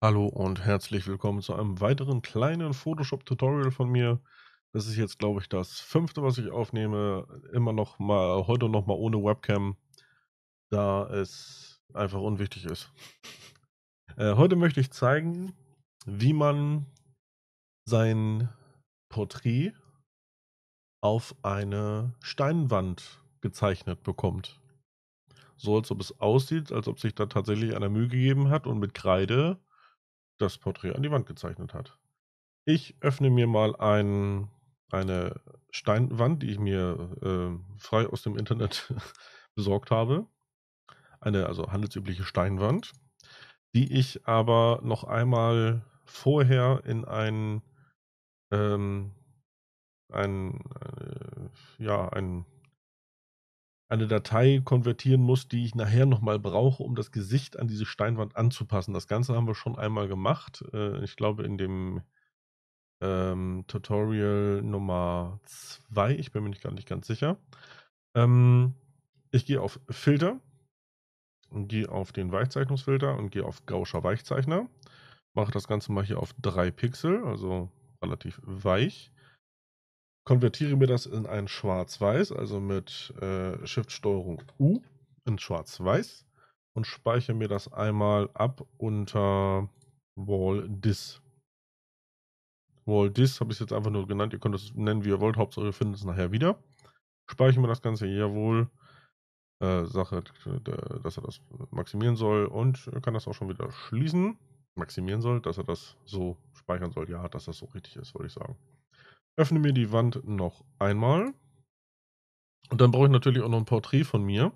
Hallo und herzlich willkommen zu einem weiteren kleinen Photoshop-Tutorial von mir. Das ist jetzt, glaube ich, das fünfte, was ich aufnehme. Immer noch mal, heute noch mal ohne Webcam, da es einfach unwichtig ist. Äh, heute möchte ich zeigen, wie man sein Porträt auf eine Steinwand gezeichnet bekommt. So, als ob es aussieht, als ob sich da tatsächlich einer Mühe gegeben hat und mit Kreide das Porträt an die Wand gezeichnet hat. Ich öffne mir mal ein, eine Steinwand, die ich mir äh, frei aus dem Internet besorgt habe. Eine also handelsübliche Steinwand, die ich aber noch einmal vorher in ein, ähm, ein äh, ja, ein eine Datei konvertieren muss, die ich nachher nochmal brauche, um das Gesicht an diese Steinwand anzupassen. Das Ganze haben wir schon einmal gemacht. Äh, ich glaube, in dem ähm, Tutorial Nummer 2, ich bin mir nicht, gar nicht ganz sicher. Ähm, ich gehe auf Filter, und gehe auf den Weichzeichnungsfilter und gehe auf Gauscher Weichzeichner. Mache das Ganze mal hier auf 3 Pixel, also relativ weich konvertiere mir das in ein Schwarz-Weiß, also mit äh, Shift-Steuerung U in Schwarz-Weiß und speichere mir das einmal ab unter Wall-Dis. Wall-Dis habe ich jetzt einfach nur genannt. Ihr könnt es nennen, wie ihr wollt. Hauptsache, ihr findet es nachher wieder. Speichere mir das Ganze, jawohl. Äh, Sache, dass er das maximieren soll und kann das auch schon wieder schließen. Maximieren soll, dass er das so speichern soll. Ja, dass das so richtig ist, würde ich sagen. Öffne mir die Wand noch einmal. Und dann brauche ich natürlich auch noch ein Porträt von mir.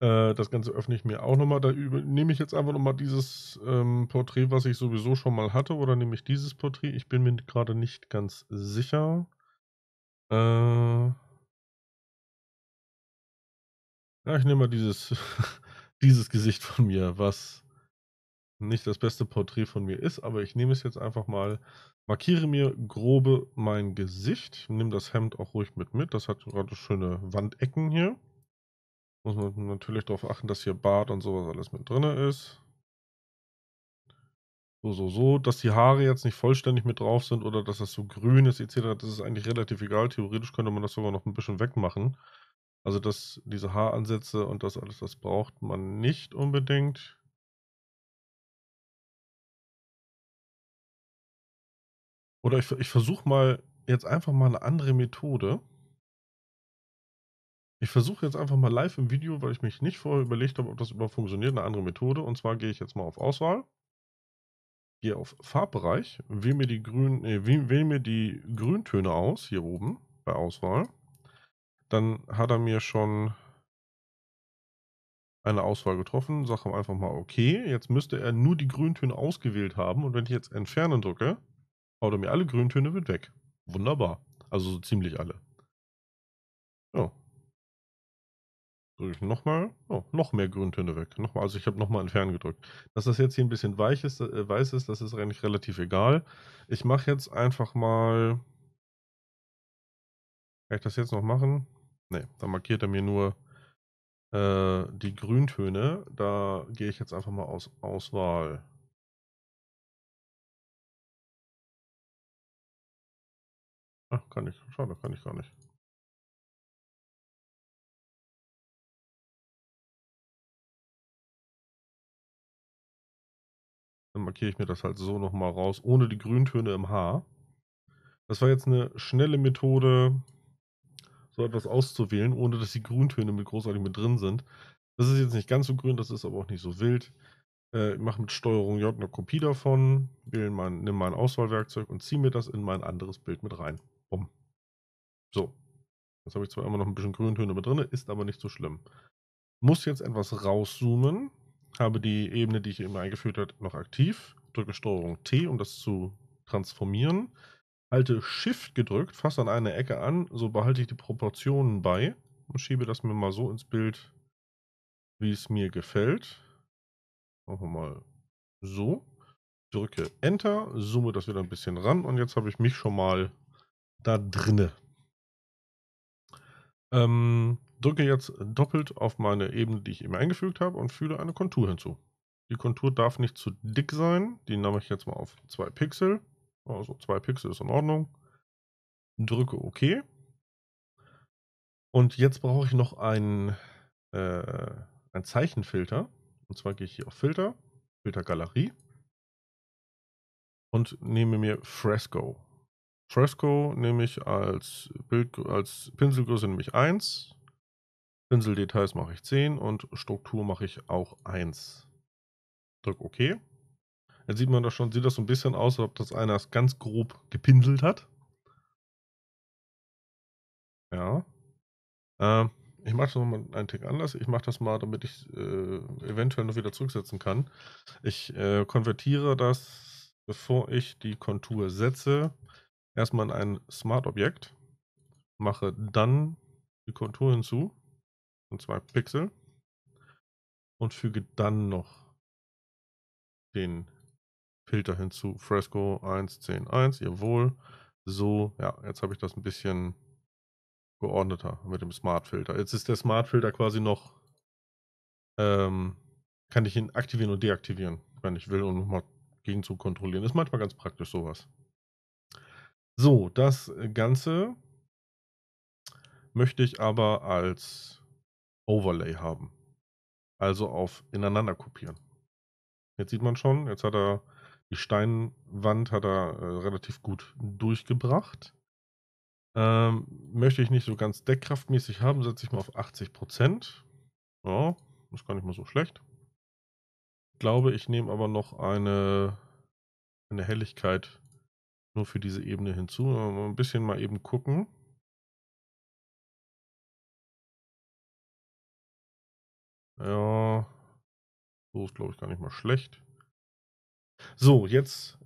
Äh, das Ganze öffne ich mir auch nochmal. Da nehme ich jetzt einfach nochmal dieses ähm, Porträt, was ich sowieso schon mal hatte. Oder nehme ich dieses Porträt? Ich bin mir gerade nicht ganz sicher. Äh, ja, ich nehme mal dieses, dieses Gesicht von mir, was nicht das beste Porträt von mir ist, aber ich nehme es jetzt einfach mal, markiere mir grobe mein Gesicht, ich nehme das Hemd auch ruhig mit mit, das hat gerade schöne Wandecken hier. Muss man natürlich darauf achten, dass hier Bart und sowas alles mit drin ist. So, so, so, dass die Haare jetzt nicht vollständig mit drauf sind oder dass das so grün ist etc., das ist eigentlich relativ egal. Theoretisch könnte man das sogar noch ein bisschen wegmachen. Also dass diese Haaransätze und das alles, das braucht man nicht unbedingt. Oder ich, ich versuche mal jetzt einfach mal eine andere Methode. Ich versuche jetzt einfach mal live im Video, weil ich mich nicht vorher überlegt habe, ob das überhaupt funktioniert, eine andere Methode. Und zwar gehe ich jetzt mal auf Auswahl, gehe auf Farbbereich, wähle mir die, Grün, mir die Grüntöne aus, hier oben bei Auswahl. Dann hat er mir schon eine Auswahl getroffen, sage einfach mal OK. Jetzt müsste er nur die Grüntöne ausgewählt haben und wenn ich jetzt Entfernen drücke, Haut er mir alle Grüntöne mit weg. Wunderbar. Also so ziemlich alle. Ja. Drücke ich nochmal. Oh, noch mehr Grüntöne weg. Nochmal, also ich habe nochmal entfernen gedrückt. Dass das jetzt hier ein bisschen weich ist, äh, weiß ist, das ist eigentlich relativ egal. Ich mache jetzt einfach mal... Kann ich das jetzt noch machen? Ne, da markiert er mir nur äh, die Grüntöne. Da gehe ich jetzt einfach mal aus Auswahl. Ach, kann ich. Schade, kann ich gar nicht. Dann markiere ich mir das halt so nochmal raus, ohne die Grüntöne im Haar. Das war jetzt eine schnelle Methode, so etwas auszuwählen, ohne dass die Grüntöne mit großartig mit drin sind. Das ist jetzt nicht ganz so grün, das ist aber auch nicht so wild. Äh, ich mache mit Steuerung J eine Kopie davon, nehme mein Auswahlwerkzeug und ziehe mir das in mein anderes Bild mit rein. So. Jetzt habe ich zwar immer noch ein bisschen Grüntöne mit drin, ist aber nicht so schlimm. Muss jetzt etwas rauszoomen, habe die Ebene, die ich eben eingeführt habe, noch aktiv, drücke STRG T, um das zu transformieren, halte Shift gedrückt, fasse an eine Ecke an, so behalte ich die Proportionen bei und schiebe das mir mal so ins Bild, wie es mir gefällt. Machen wir mal so. Drücke Enter, zoome das wieder ein bisschen ran und jetzt habe ich mich schon mal da drinne. Ähm, drücke jetzt doppelt auf meine Ebene, die ich eben eingefügt habe und füge eine Kontur hinzu. Die Kontur darf nicht zu dick sein. Die nehme ich jetzt mal auf 2 Pixel. Also 2 Pixel ist in Ordnung. Drücke OK. Und jetzt brauche ich noch einen, äh, einen Zeichenfilter. Und zwar gehe ich hier auf Filter, Filtergalerie und nehme mir Fresco. Fresco nehme ich als, Bild, als Pinselgröße nämlich 1. Pinseldetails mache ich 10 und Struktur mache ich auch 1. Drück OK. Jetzt sieht man das schon, sieht das so ein bisschen aus, als ob das einer es ganz grob gepinselt hat. Ja. Äh, ich mache das nochmal einen Tick anders. Ich mache das mal, damit ich äh, eventuell noch wieder zurücksetzen kann. Ich äh, konvertiere das, bevor ich die Kontur setze, erstmal in ein Smart-Objekt, mache dann die Kontur hinzu, und zwar Pixel, und füge dann noch den Filter hinzu, Fresco 1.10.1, jawohl. So, ja, jetzt habe ich das ein bisschen geordneter mit dem Smart Filter. Jetzt ist der Smart Filter quasi noch, ähm, kann ich ihn aktivieren und deaktivieren, wenn ich will, um nochmal zu kontrollieren. Ist manchmal ganz praktisch sowas. So, das äh, Ganze möchte ich aber als Overlay haben. Also auf ineinander kopieren. Jetzt sieht man schon, jetzt hat er die Steinwand hat er äh, relativ gut durchgebracht. Ähm, möchte ich nicht so ganz deckkraftmäßig haben, setze ich mal auf 80%. Ja, ist gar nicht mal so schlecht. Ich glaube, ich nehme aber noch eine, eine Helligkeit nur für diese Ebene hinzu. ein bisschen mal eben gucken. Ja, so ist glaube ich gar nicht mal schlecht. So, jetzt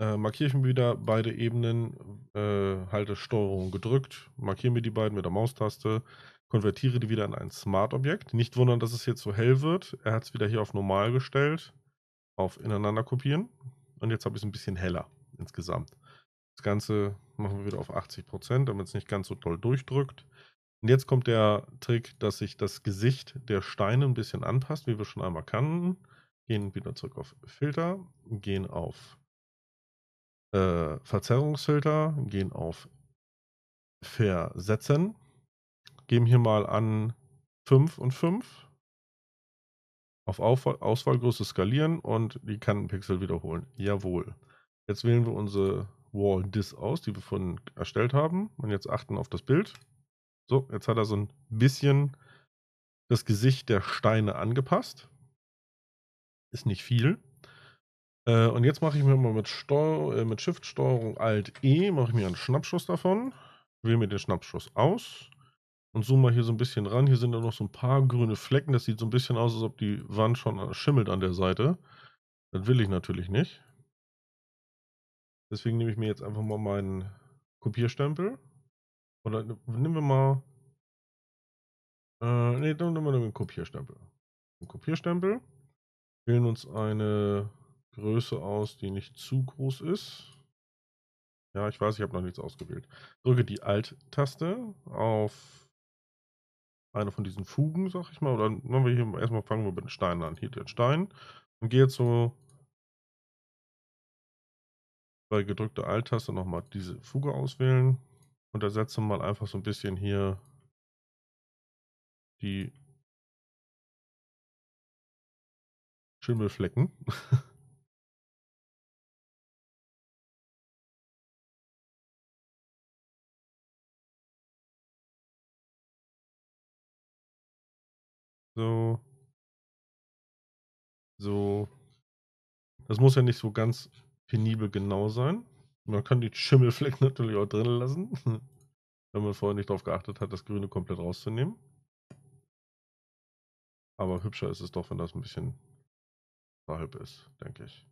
äh, markiere ich mir wieder beide Ebenen, äh, halte Steuerung gedrückt, markiere mir die beiden mit der Maustaste, konvertiere die wieder in ein Smart-Objekt. Nicht wundern, dass es jetzt so hell wird. Er hat es wieder hier auf normal gestellt, auf ineinander kopieren und jetzt habe ich es ein bisschen heller insgesamt. Das Ganze machen wir wieder auf 80 damit es nicht ganz so toll durchdrückt. Und jetzt kommt der Trick, dass sich das Gesicht der Steine ein bisschen anpasst, wie wir schon einmal kannten. Gehen wieder zurück auf Filter, gehen auf äh, Verzerrungsfilter, gehen auf Versetzen, geben hier mal an 5 und 5 auf Auswahlgröße skalieren und die Kantenpixel wiederholen. Jawohl. Jetzt wählen wir unsere Wall Dis aus, die wir vorhin erstellt haben. Und jetzt achten auf das Bild. So, jetzt hat er so ein bisschen das Gesicht der Steine angepasst. Ist nicht viel. Äh, und jetzt mache ich mir mal mit, äh, mit Shift Steuerung Alt E, mache ich mir einen Schnappschuss davon. Wähle mir den Schnappschuss aus und zoome mal hier so ein bisschen ran. Hier sind dann noch so ein paar grüne Flecken. Das sieht so ein bisschen aus, als ob die Wand schon schimmelt an der Seite. Das will ich natürlich nicht. Deswegen nehme ich mir jetzt einfach mal meinen Kopierstempel. Oder nehmen wir mal. Äh, nee, dann nehmen wir den Kopierstempel. Den Kopierstempel. Wählen uns eine Größe aus, die nicht zu groß ist. Ja, ich weiß, ich habe noch nichts ausgewählt. Drücke die Alt-Taste auf eine von diesen Fugen, sag ich mal. Oder machen wir hier erstmal fangen wir mit den Steinen an. Hier den Stein. Und gehe jetzt so bei gedrückter Alt-Taste nochmal diese Fuge auswählen und ersetze mal einfach so ein bisschen hier die Schimmelflecken. so. So. Das muss ja nicht so ganz penibel genau sein. Man kann die Schimmelflecken natürlich auch drin lassen, wenn man vorher nicht darauf geachtet hat, das Grüne komplett rauszunehmen. Aber hübscher ist es doch, wenn das ein bisschen halb ist, denke ich.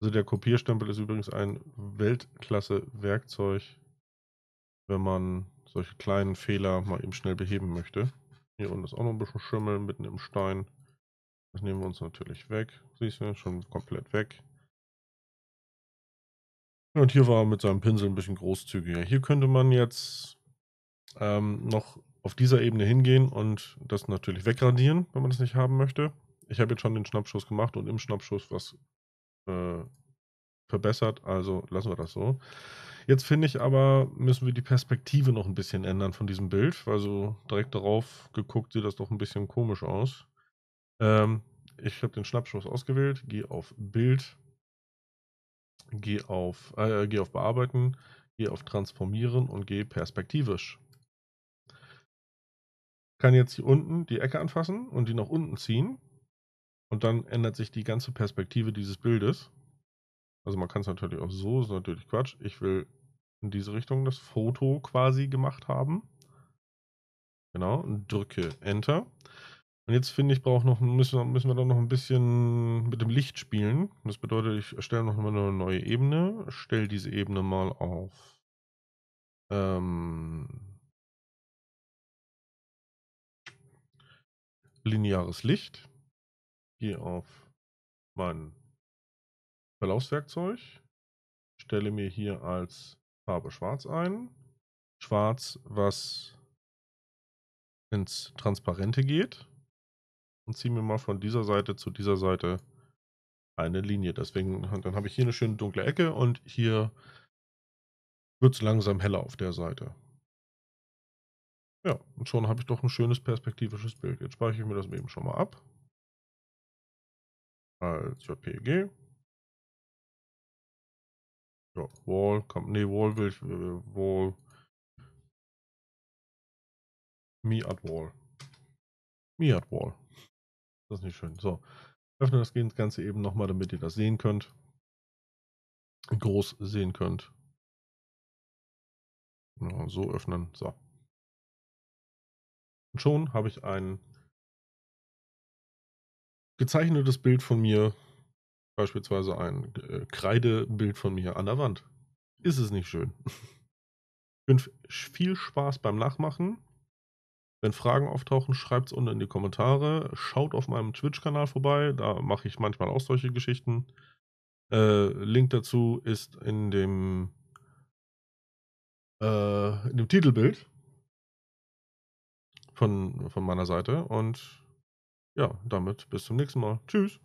Also der Kopierstempel ist übrigens ein Weltklasse-Werkzeug, wenn man solche kleinen Fehler mal eben schnell beheben möchte. Hier unten ist auch noch ein bisschen Schimmel mitten im Stein. Das nehmen wir uns natürlich weg. Siehst du, schon komplett weg. Und hier war er mit seinem Pinsel ein bisschen großzügiger. Hier könnte man jetzt ähm, noch auf dieser Ebene hingehen und das natürlich wegradieren, wenn man das nicht haben möchte. Ich habe jetzt schon den Schnappschuss gemacht und im Schnappschuss was äh, verbessert, also lassen wir das so. Jetzt finde ich aber, müssen wir die Perspektive noch ein bisschen ändern von diesem Bild, weil so direkt darauf geguckt sieht das doch ein bisschen komisch aus. Ähm, ich habe den Schnappschuss ausgewählt, gehe auf Bild, gehe auf, äh, geh auf Bearbeiten, gehe auf Transformieren und gehe perspektivisch. Kann jetzt hier unten die Ecke anfassen und die nach unten ziehen. Und dann ändert sich die ganze Perspektive dieses Bildes. Also man kann es natürlich auch so, ist natürlich Quatsch. Ich will in diese Richtung das Foto quasi gemacht haben. Genau, und drücke Enter. Und jetzt finde ich, brauche noch, müssen, müssen wir dann noch ein bisschen mit dem Licht spielen. Das bedeutet, ich erstelle noch mal eine neue Ebene, stelle diese Ebene mal auf ähm, lineares Licht. Gehe auf mein Verlaufswerkzeug, stelle mir hier als Farbe schwarz ein. Schwarz, was ins Transparente geht. Und ziehe mir mal von dieser Seite zu dieser Seite eine Linie. Deswegen, dann habe ich hier eine schöne dunkle Ecke und hier wird es langsam heller auf der Seite. Ja, und schon habe ich doch ein schönes perspektivisches Bild. Jetzt speichere ich mir das eben schon mal ab. Als JPG. Ja, Wall, nee, Wall will ich, äh, Wall. Me at Wall. Me at Wall. Das ist nicht schön. So, öffne das Ganze eben nochmal, damit ihr das sehen könnt. Groß sehen könnt. Ja, genau, so öffnen. So. Und schon habe ich ein gezeichnetes Bild von mir beispielsweise ein äh, Kreidebild von mir an der Wand. Ist es nicht schön? Ich viel Spaß beim Nachmachen. Wenn Fragen auftauchen, schreibt es unten in die Kommentare. Schaut auf meinem Twitch-Kanal vorbei, da mache ich manchmal auch solche Geschichten. Äh, Link dazu ist in dem, äh, in dem Titelbild von, von meiner Seite. Und ja, damit bis zum nächsten Mal. Tschüss.